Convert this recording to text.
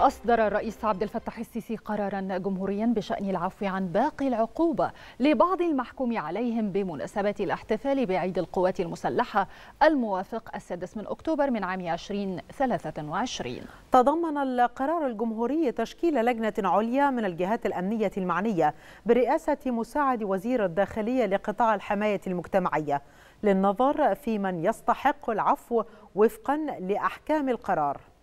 أصدر الرئيس عبد الفتاح السيسي قرارا جمهوريا بشأن العفو عن باقي العقوبة لبعض المحكوم عليهم بمناسبة الاحتفال بعيد القوات المسلحة الموافق السادس من أكتوبر من عام 2023 تضمن القرار الجمهوري تشكيل لجنة عليا من الجهات الأمنية المعنية برئاسة مساعد وزير الداخلية لقطاع الحماية المجتمعية للنظر في من يستحق العفو وفقا لأحكام القرار